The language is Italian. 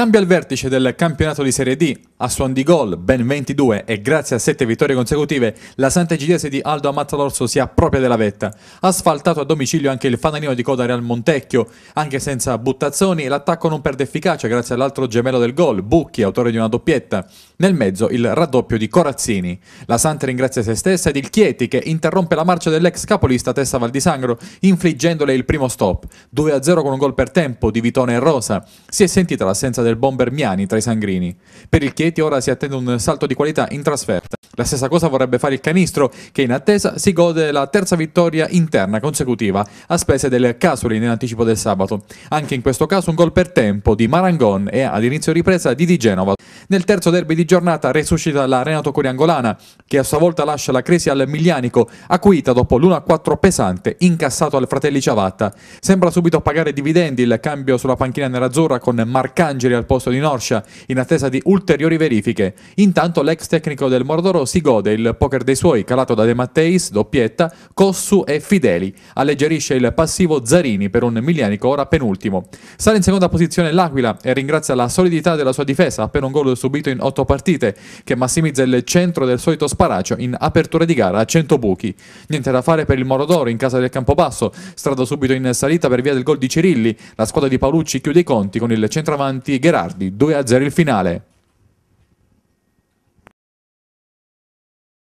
Cambia il vertice del campionato di Serie D, a suon di gol, ben 22 e grazie a 7 vittorie consecutive la Santa Sant'Egidiese di Aldo Ammazzalorso si appropria della vetta. Ha Asfaltato a domicilio anche il fanalino di coda Real Montecchio, anche senza buttazzoni l'attacco non perde efficacia grazie all'altro gemello del gol, Bucchi, autore di una doppietta. Nel mezzo il raddoppio di Corazzini. La Santa ringrazia se stessa ed il Chieti che interrompe la marcia dell'ex capolista Tessa Valdisangro infliggendole il primo stop, 2-0 con un gol per tempo di Vitone e Rosa. Si è sentita l'assenza del bomber Miani tra i sangrini. Per il Chieti Chieti ora si attende un salto di qualità in trasferta. La stessa cosa vorrebbe fare il Canistro, che in attesa si gode la terza vittoria interna consecutiva, a spese del Casoli in anticipo del sabato. Anche in questo caso un gol per tempo di Marangon e ad inizio ripresa di Di Genova. Nel terzo derby di giornata resuscita la Renato Coriangolana, che a sua volta lascia la crisi al Miglianico, acuita dopo l'1-4 pesante incassato al Fratelli Ciavatta. Sembra subito pagare dividendi il cambio sulla panchina nerazzurra con Marcangeli al posto di Norscia, in attesa di ulteriori verifiche. Intanto l'ex tecnico del Mordoro si gode il poker dei suoi, calato da De Matteis, doppietta, Cossu e Fideli. Alleggerisce il passivo Zarini per un Miglianico ora penultimo. Sale in seconda posizione l'Aquila e ringrazia la solidità della sua difesa, appena un gol subito in otto partite, che massimizza il centro del solito sparaccio in apertura di gara a 100 buchi. Niente da fare per il Morodoro in casa del Campobasso, strada subito in salita per via del gol di Cirilli, la squadra di Paolucci chiude i conti con il centravanti Gherardi, 2-0 il finale.